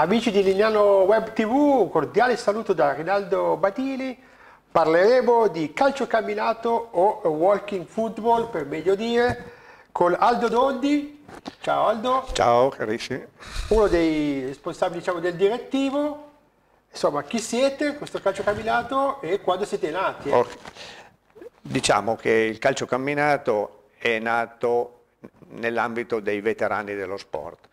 Amici di Lignano Web TV, un cordiale saluto da Rinaldo Batili. Parleremo di calcio camminato o walking football, per meglio dire, con Aldo Dondi. Ciao Aldo. Ciao carissimi. Uno dei responsabili diciamo, del direttivo. Insomma, chi siete, questo calcio camminato e quando siete nati? Eh? Oh, diciamo che il calcio camminato è nato nell'ambito dei veterani dello sport.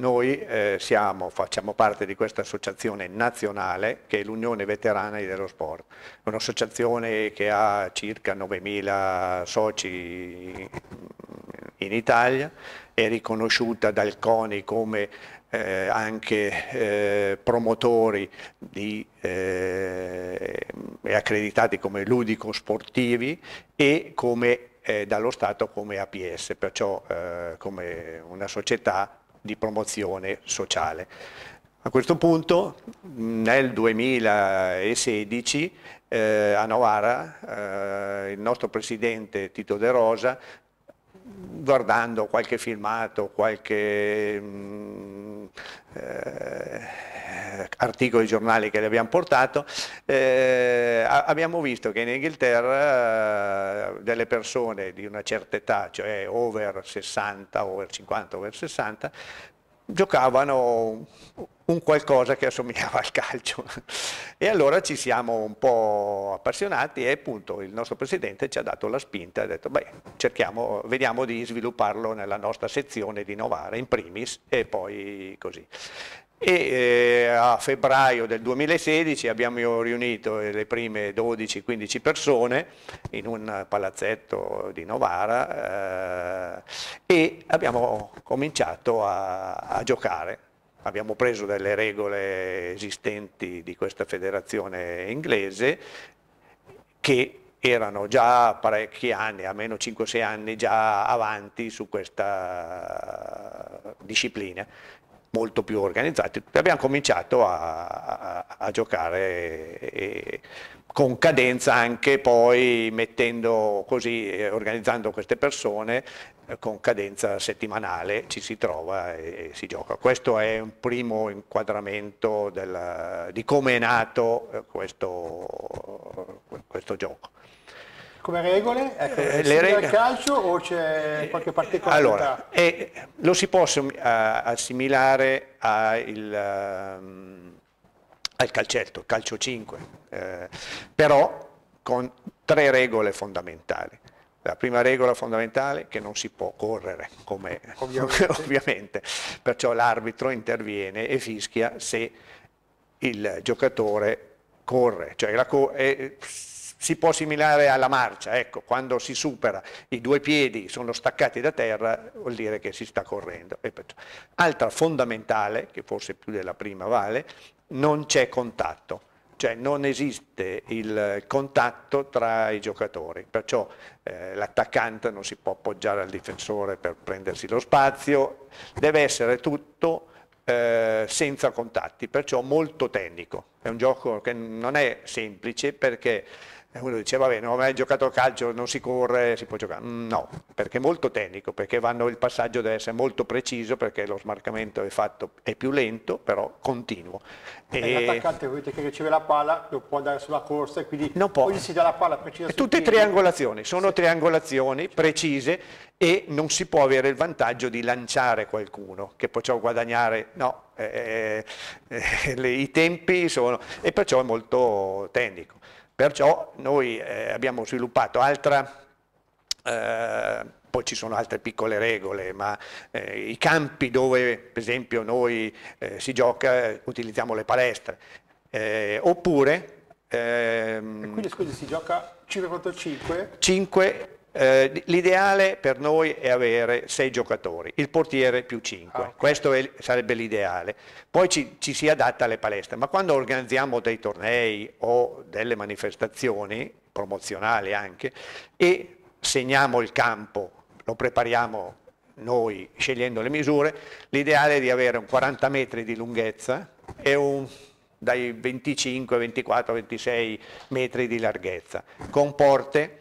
Noi eh, siamo, facciamo parte di questa associazione nazionale che è l'Unione Veterani dello Sport, un'associazione che ha circa 9.000 soci in Italia, è riconosciuta dal CONI come eh, anche eh, promotori di, eh, accreditati come ludico-sportivi e come eh, dallo Stato come APS, perciò eh, come una società di promozione sociale. A questo punto nel 2016 eh, a Novara eh, il nostro presidente Tito De Rosa guardando qualche filmato, qualche mh, mm, eh, eh, articoli giornali che le abbiamo portato, eh, abbiamo visto che in Inghilterra eh, delle persone di una certa età, cioè over 60, over 50, over 60, giocavano un qualcosa che assomigliava al calcio. E allora ci siamo un po' appassionati e appunto il nostro presidente ci ha dato la spinta, ha detto beh cerchiamo, vediamo di svilupparlo nella nostra sezione di Novara in primis e poi così e eh, a febbraio del 2016 abbiamo riunito le prime 12-15 persone in un palazzetto di Novara eh, e abbiamo cominciato a, a giocare. Abbiamo preso delle regole esistenti di questa federazione inglese che erano già parecchi anni, almeno 5-6 anni già avanti su questa disciplina molto più organizzati, abbiamo cominciato a, a, a giocare e, con cadenza anche poi mettendo così, eh, organizzando queste persone eh, con cadenza settimanale ci si trova e, e si gioca. Questo è un primo inquadramento della, di come è nato eh, questo, questo gioco. Come regole? Eh, ecco, eh, le regole del calcio o c'è eh, qualche particolarità? Allora, eh, lo si può assimilare il, ehm, al calcetto, calcio 5, eh, però con tre regole fondamentali. La prima regola fondamentale è che non si può correre, come ovviamente. ovviamente. perciò l'arbitro interviene e fischia se il giocatore corre, cioè la co- è, si può assimilare alla marcia, ecco, quando si supera i due piedi sono staccati da terra vuol dire che si sta correndo. Altra fondamentale, che forse più della prima vale, non c'è contatto, cioè non esiste il contatto tra i giocatori, perciò eh, l'attaccante non si può appoggiare al difensore per prendersi lo spazio, deve essere tutto eh, senza contatti, perciò molto tecnico. È un gioco che non è semplice perché e uno dice, vabbè, non ho mai giocato a calcio, non si corre, si può giocare. Mm, no, perché è molto tecnico, perché vanno, il passaggio deve essere molto preciso, perché lo smarcamento è, fatto, è più lento, però continuo. E, e l'attaccante che riceve la palla lo può andare sulla corsa e quindi non può. si dà la palla precisa. E tutte triangolazioni, sono sì. triangolazioni precise e non si può avere il vantaggio di lanciare qualcuno che perciò guadagnare, no, eh, eh, eh, le, i tempi sono, e perciò è molto tecnico. Perciò noi eh, abbiamo sviluppato altra, eh, poi ci sono altre piccole regole, ma eh, i campi dove per esempio noi eh, si gioca utilizziamo le palestre, eh, oppure... Ehm, e quindi scusi, si gioca 5 contro 5? 5 eh, l'ideale per noi è avere sei giocatori, il portiere più cinque, ah, okay. questo è, sarebbe l'ideale. Poi ci, ci, si adatta alle palestre, ma quando organizziamo dei tornei o delle manifestazioni, promozionali anche, e segniamo il campo, lo prepariamo noi scegliendo le misure, l'ideale è di avere un 40 metri di lunghezza e un dai 25, 24, 26 metri di larghezza, con porte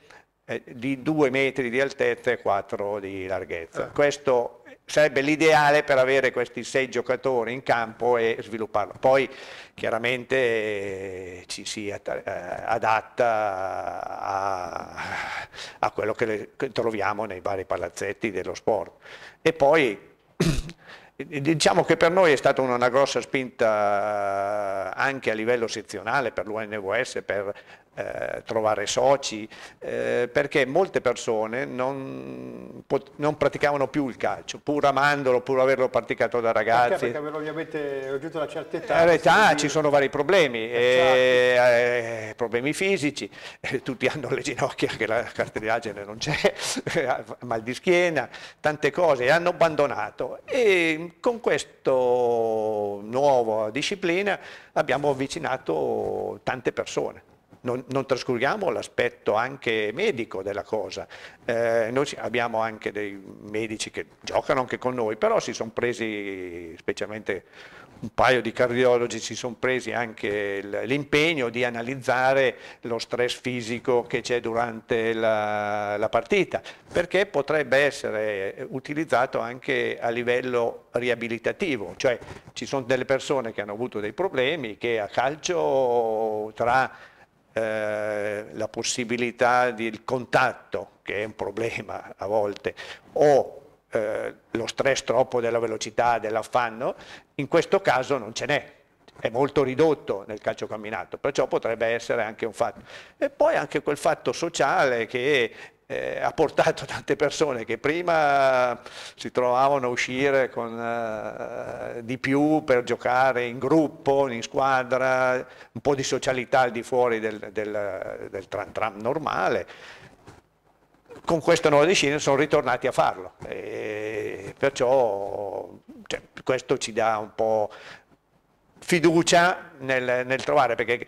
eh, di 2 metri di altezza e 4 di larghezza. Eh. Questo sarebbe l'ideale per avere questi 6 giocatori in campo e svilupparlo. Poi chiaramente eh, ci si eh, adatta a, a quello che troviamo nei vari palazzetti dello sport. E poi Diciamo che per noi è stata una grossa spinta eh, anche a livello sezionale per l'UNVS, per eh, trovare soci, eh, perché molte persone non, non praticavano più il calcio, pur amandolo, pur averlo praticato da ragazzi. Perché, perché ovviamente raggiunto una certa età. All'età eh, ci sono vari problemi, eh, esatto. eh, problemi fisici, eh, tutti hanno le ginocchia che la cartilagine non c'è, mal di schiena, tante cose, e hanno abbandonato. E con questa nuova disciplina abbiamo avvicinato tante persone non, non trascuriamo l'aspetto anche medico della cosa. Eh, noi abbiamo anche dei medici che giocano anche con noi, però si sono presi, specialmente un paio di cardiologi, si sono presi anche l'impegno di analizzare lo stress fisico che c'è durante la, la partita, perché potrebbe essere utilizzato anche a livello riabilitativo, cioè ci sono delle persone che hanno avuto dei problemi, che a calcio tra eh, la possibilità del contatto, che è un problema a volte, o eh, lo stress troppo della velocità, dell'affanno, in questo caso non ce n'è, è molto ridotto nel calcio camminato, perciò potrebbe essere anche un fatto. E poi anche quel fatto sociale che eh, ha portato tante persone che prima si trovavano a uscire con, eh, di più per giocare in gruppo, in squadra, un po' di socialità al di fuori del, del, del tram tram normale. Con questa nuova decina sono ritornati a farlo, e perciò cioè, questo ci dà un po' fiducia nel, nel trovare, perché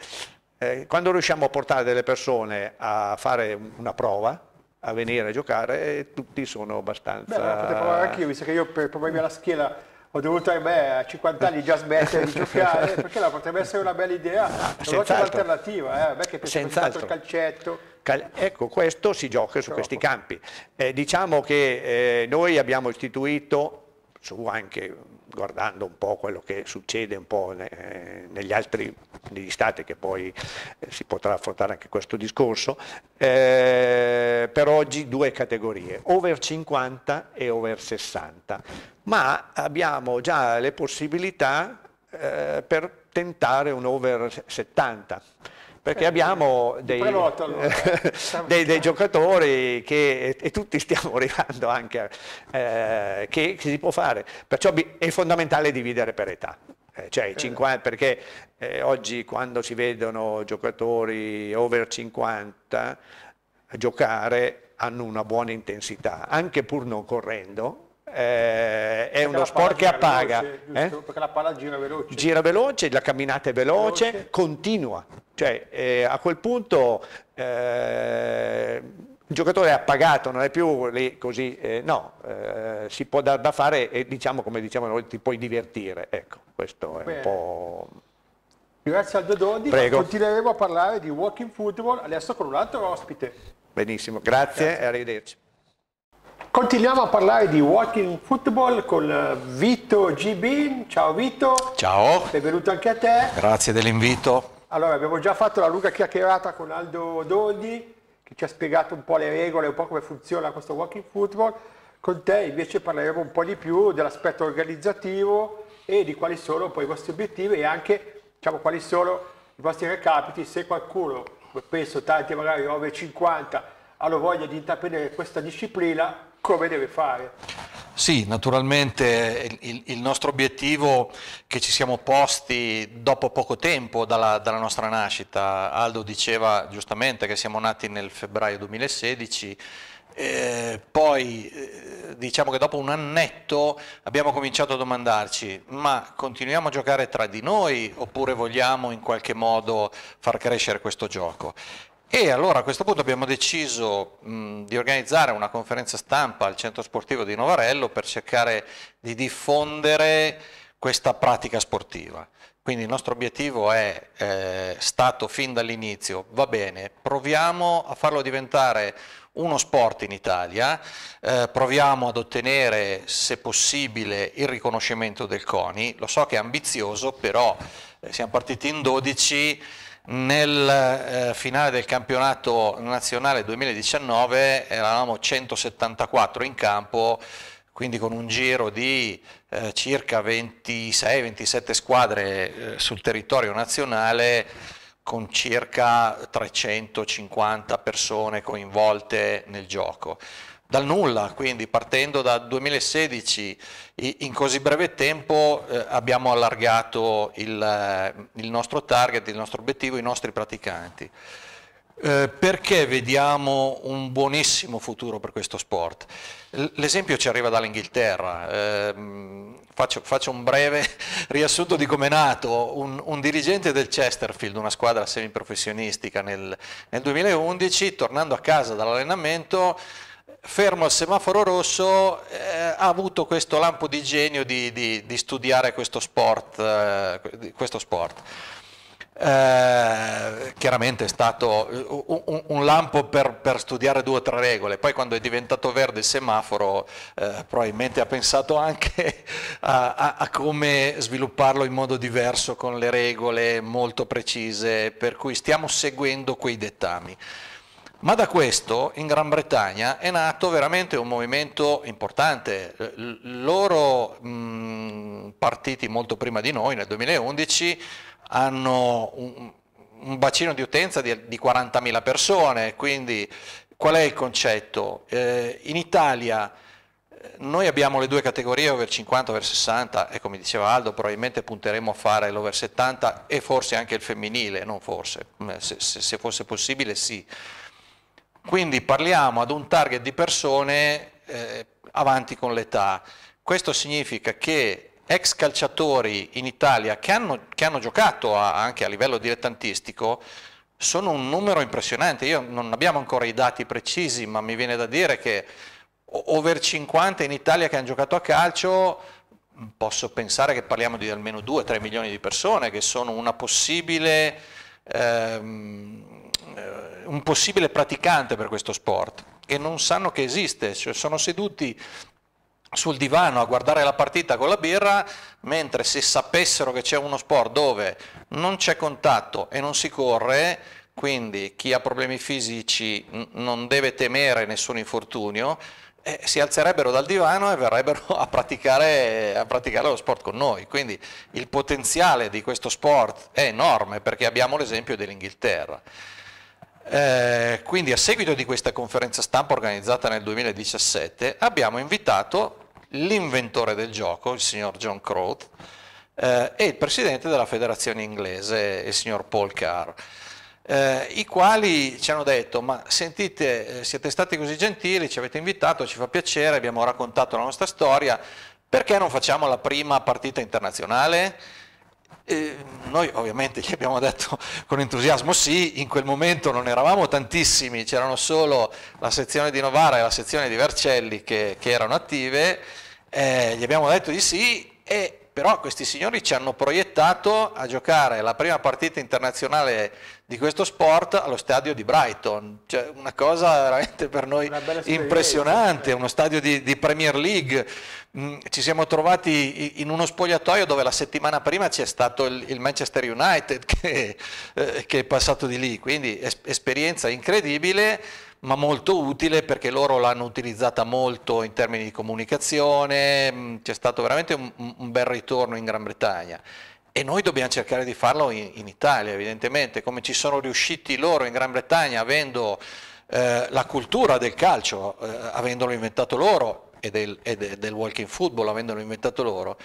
eh, quando riusciamo a portare delle persone a fare una prova, a venire a giocare e tutti sono abbastanza... Beh, potete provare anche io, visto che io per problemi alla schiena ho dovuto ahimè a 50 anni già smettere di giocare, perché la potrebbe essere una bella idea, ah, c'è alternativa, eh? a me che piace il calcetto ecco, questo si gioca su questi campi. Eh, diciamo che eh, noi abbiamo istituito su anche guardando un po' quello che succede un po' ne, negli altri negli stati che poi eh, si potrà affrontare anche questo discorso, eh, per oggi due categorie, over 50 e over 60, ma abbiamo già le possibilità eh, per tentare un over 70 perché abbiamo dei, allora. dei, dei giocatori che, e tutti stiamo arrivando anche, eh, che, si può fare, perciò è fondamentale dividere per età. Eh, cioè 50, eh. perché eh, oggi quando si vedono giocatori over 50 eh, giocare hanno una buona intensità, anche pur non correndo, eh, è uno sport che appaga. Veloce, eh? Perché la palla gira veloce. Gira veloce, la camminata è veloce, veloce. continua. Cioè, eh, a quel punto eh, il giocatore è appagato, non è più lì così, eh, no, eh, si può dar da fare e diciamo come diciamo noi ti puoi divertire, ecco, questo è Bene. un po'... Grazie Aldo Dodondi, continueremo a parlare di Walking Football adesso con un altro ospite. Benissimo, grazie, grazie. e arrivederci. Continuiamo a parlare di Walking Football con eh, Vito Gibin. Ciao Vito. Ciao. Benvenuto anche a te. Grazie dell'invito. Allora, abbiamo già fatto la lunga chiacchierata con Aldo Dondi, che ci ha spiegato un po' le regole, un po' come funziona questo Walking Football. Con te invece parleremo un po' di più dell'aspetto organizzativo e di quali sono poi i vostri obiettivi e anche diciamo, quali sono i vostri recapiti. Se qualcuno, penso tanti magari 9,50, ha voglia di intraprendere questa disciplina, come deve fare. Sì, naturalmente il, il, nostro obiettivo che ci siamo posti dopo poco tempo dalla, dalla, nostra nascita, Aldo diceva giustamente che siamo nati nel febbraio 2016, eh, poi eh, diciamo che dopo un annetto abbiamo cominciato a domandarci ma continuiamo a giocare tra di noi oppure vogliamo in qualche modo far crescere questo gioco? E allora a questo punto abbiamo deciso mh, di organizzare una conferenza stampa al centro sportivo di Novarello per cercare di diffondere questa pratica sportiva. Quindi il nostro obiettivo è eh, stato fin dall'inizio, va bene, proviamo a farlo diventare uno sport in Italia, eh, proviamo ad ottenere se possibile il riconoscimento del CONI, lo so che è ambizioso, però eh, siamo partiti in 12 nel eh, finale del campionato nazionale 2019 eravamo 174 in campo, quindi con un giro di eh, circa 26-27 squadre eh, sul territorio nazionale con circa 350 persone coinvolte nel gioco dal nulla, quindi partendo dal 2016 in così breve tempo eh, abbiamo allargato il, eh, il, nostro target, il nostro obiettivo, i nostri praticanti. Eh, perché vediamo un buonissimo futuro per questo sport? L'esempio ci arriva dall'Inghilterra, ehm, faccio, faccio, un breve riassunto di come è nato, un, un, dirigente del Chesterfield, una squadra semiprofessionistica nel, nel 2011, tornando a casa dall'allenamento fermo al semaforo rosso, eh, ha avuto questo lampo di genio di, di, di studiare questo sport. Eh, questo sport. Eh, chiaramente è stato un, un, un lampo per, per, studiare due o tre regole, poi quando è diventato verde il semaforo eh, probabilmente ha pensato anche a, a, a, come svilupparlo in modo diverso con le regole molto precise, per cui stiamo seguendo quei dettami. Ma da questo in Gran Bretagna è nato veramente un movimento importante. Loro mh, partiti molto prima di noi, nel 2011, hanno un, un bacino di utenza di, di 40.000 persone, quindi qual è il concetto? Eh, in Italia eh, noi abbiamo le due categorie over 50 over 60 e come diceva Aldo probabilmente punteremo a fare l'over 70 e forse anche il femminile, non forse, se, se fosse possibile sì quindi parliamo ad un target di persone eh, avanti con l'età. Questo significa che ex calciatori in Italia che hanno, che hanno giocato a, anche a livello dilettantistico sono un numero impressionante. Io non abbiamo ancora i dati precisi, ma mi viene da dire che over 50 in Italia che hanno giocato a calcio mm, posso pensare che parliamo di almeno 2-3 milioni di persone che sono una possibile ehm, un possibile praticante per questo sport, e non sanno che esiste, cioè sono seduti sul divano a guardare la partita con la birra, mentre se sapessero che c'è uno sport dove non c'è contatto e non si corre, quindi chi ha problemi fisici non deve temere nessun infortunio, eh, si alzerebbero dal divano e verrebbero a praticare, a praticare lo sport con noi. Quindi il potenziale di questo sport è enorme perché abbiamo l'esempio dell'Inghilterra. Eh, quindi a seguito di questa conferenza stampa organizzata nel 2017 abbiamo invitato l'inventore del gioco, il signor John Croth, eh, e il presidente della federazione inglese, il signor Paul Carr. Eh, i quali ci hanno detto ma sentite eh, siete stati così gentili ci avete invitato ci fa piacere abbiamo raccontato la nostra storia perché non facciamo la prima partita internazionale noi ovviamente gli abbiamo detto con entusiasmo sì, in quel momento non eravamo tantissimi, c'erano solo la sezione di Novara e la sezione di Vercelli che, che erano attive, eh, gli abbiamo detto di sì e però questi signori ci hanno proiettato a giocare la prima partita internazionale di questo sport allo stadio di Brighton, cioè una cosa veramente per noi impressionante, uno stadio di, di Premier League, mm, ci siamo trovati in uno spogliatoio dove la settimana prima c'è stato il, Manchester United che, eh, che, è passato di lì, quindi esperienza incredibile ma molto utile perché loro l'hanno utilizzata molto in termini di comunicazione, mm, c'è stato veramente un, un, bel ritorno in Gran Bretagna e noi dobbiamo cercare di farlo in, in Italia evidentemente, come ci sono riusciti loro in Gran Bretagna avendo eh, la cultura del calcio, eh, avendolo inventato loro e del, e del walking football, avendolo inventato loro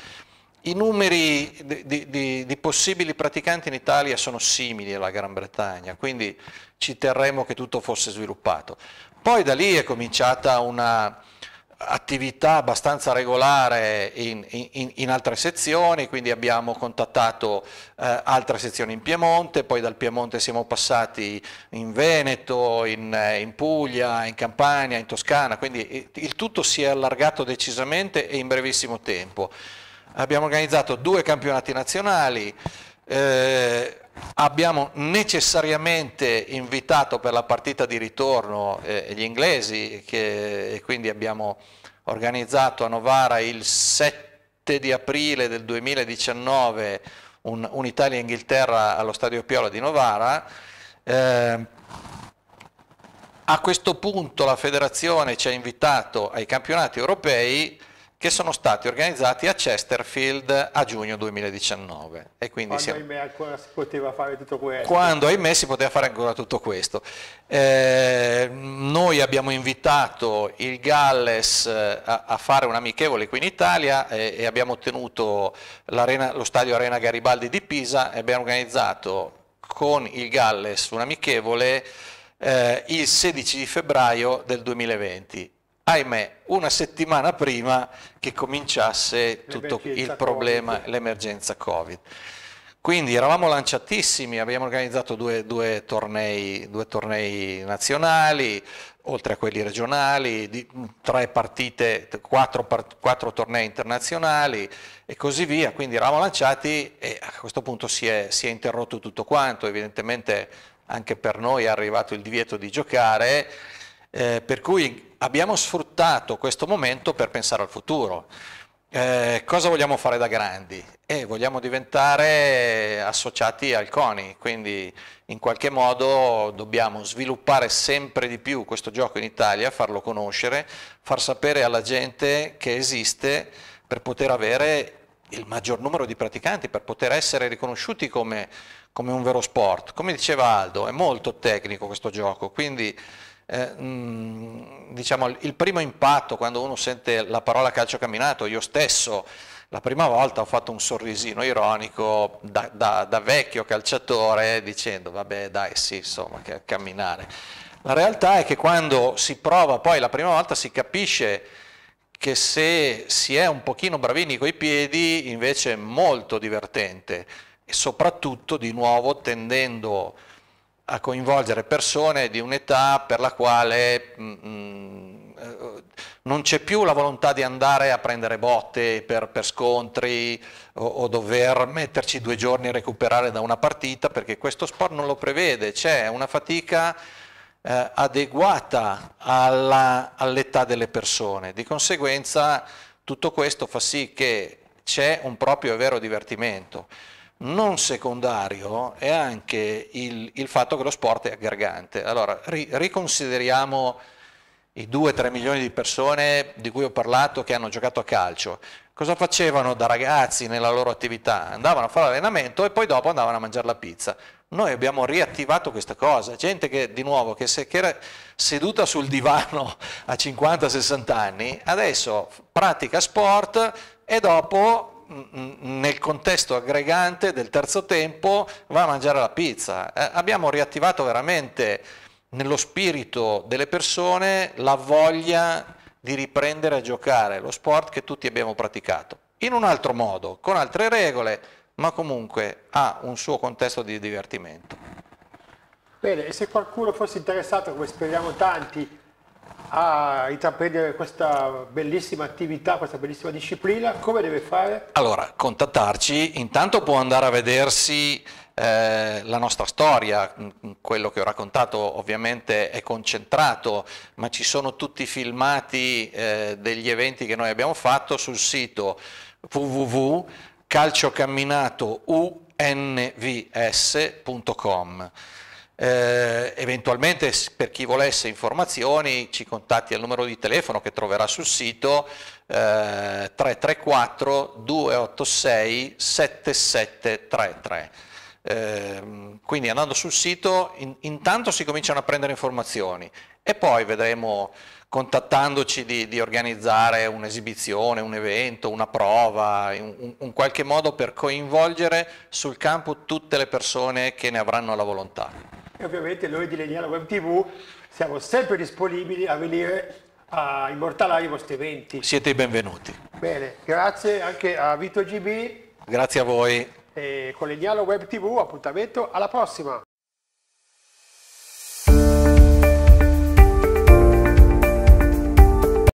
i numeri di, di, di, possibili praticanti in Italia sono simili alla Gran Bretagna, quindi ci terremo che tutto fosse sviluppato. Poi da lì è cominciata un'attività abbastanza regolare in, in, in, altre sezioni, quindi abbiamo contattato eh, altre sezioni in Piemonte, poi dal Piemonte siamo passati in Veneto, in, eh, in Puglia, in Campania, in Toscana, quindi il tutto si è allargato decisamente e in brevissimo tempo abbiamo organizzato due campionati nazionali, eh, abbiamo necessariamente invitato per la partita di ritorno eh, gli inglesi che, e quindi abbiamo organizzato a Novara il 7 di aprile del 2019 un, un Italia-Inghilterra allo Stadio Piola di Novara. Eh, a questo punto la federazione ci ha invitato ai campionati europei che sono stati organizzati a Chesterfield a giugno 2019. E quando siamo... ahimè ancora si poteva fare tutto questo. Quando ahimè si poteva fare ancora tutto questo. Eh, noi abbiamo invitato il Galles eh, a, a, fare un amichevole qui in Italia e, eh, e abbiamo ottenuto lo stadio Arena Garibaldi di Pisa e abbiamo organizzato con il Galles un amichevole eh, il 16 febbraio del 2020 ahimè, una settimana prima che cominciasse tutto il problema, l'emergenza Covid. Quindi eravamo lanciatissimi, abbiamo organizzato due, due, tornei, due tornei, nazionali, oltre a quelli regionali, di, tre partite, quattro, quattro, tornei internazionali e così via. Quindi eravamo lanciati e a questo punto si è, si è interrotto tutto quanto. Evidentemente anche per noi è arrivato il divieto di giocare eh, per cui abbiamo sfruttato questo momento per pensare al futuro. Eh, cosa vogliamo fare da grandi? Eh, vogliamo diventare associati al CONI, quindi in qualche modo dobbiamo sviluppare sempre di più questo gioco in Italia, farlo conoscere, far sapere alla gente che esiste per poter avere il maggior numero di praticanti, per poter essere riconosciuti come, come un vero sport. Come diceva Aldo, è molto tecnico questo gioco, quindi eh, mm, diciamo, il primo impatto quando uno sente la parola calcio camminato, io stesso la prima volta ho fatto un sorrisino ironico da, da, da vecchio calciatore dicendo vabbè dai sì insomma che camminare. La realtà è che quando si prova poi la prima volta si capisce che se si è un pochino bravini coi piedi invece è molto divertente e soprattutto di nuovo tendendo a coinvolgere persone di un'età per la quale mh, mm, mm, non c'è più la volontà di andare a prendere botte per, per scontri o, o, dover metterci due giorni a recuperare da una partita perché questo sport non lo prevede, c'è una fatica eh, adeguata all'età all delle persone. Di conseguenza tutto questo fa sì che c'è un proprio e vero divertimento. Non secondario è anche il, il fatto che lo sport è aggregante. Allora, ri, riconsideriamo i 2-3 milioni di persone di cui ho parlato che hanno giocato a calcio. Cosa facevano da ragazzi nella loro attività? Andavano a fare allenamento e poi dopo andavano a mangiare la pizza. Noi abbiamo riattivato questa cosa, gente che di nuovo che, se, che era seduta sul divano a 50-60 anni, adesso pratica sport e dopo Mm, nel contesto aggregante del terzo tempo va a mangiare la pizza. Eh, abbiamo riattivato veramente nello spirito delle persone la voglia di riprendere a giocare lo sport che tutti abbiamo praticato, in un altro modo, con altre regole, ma comunque ha un suo contesto di divertimento. Bene, e se qualcuno fosse interessato, come speriamo tanti, a intraprendere questa bellissima attività, questa bellissima disciplina, come deve fare? Allora, contattarci, intanto può andare a vedersi eh, la nostra storia, mm, quello che ho raccontato ovviamente è concentrato, ma ci sono tutti i filmati eh, degli eventi che noi abbiamo fatto sul sito www.calciocamminatouNVS.com. Eh, eventualmente per chi volesse informazioni ci contatti al numero di telefono che troverà sul sito eh, 334 286 7733. Eh, quindi andando sul sito in, intanto si cominciano a prendere informazioni e poi vedremo contattandoci di, di organizzare un'esibizione, un evento, una prova, un, un qualche modo per coinvolgere sul campo tutte le persone che ne avranno la volontà e ovviamente noi di Legnano Web TV siamo sempre disponibili a venire a immortalare i vostri eventi. Siete i benvenuti. Bene, grazie anche a Vito GB. Grazie a voi. E con Legnano Web TV appuntamento alla prossima.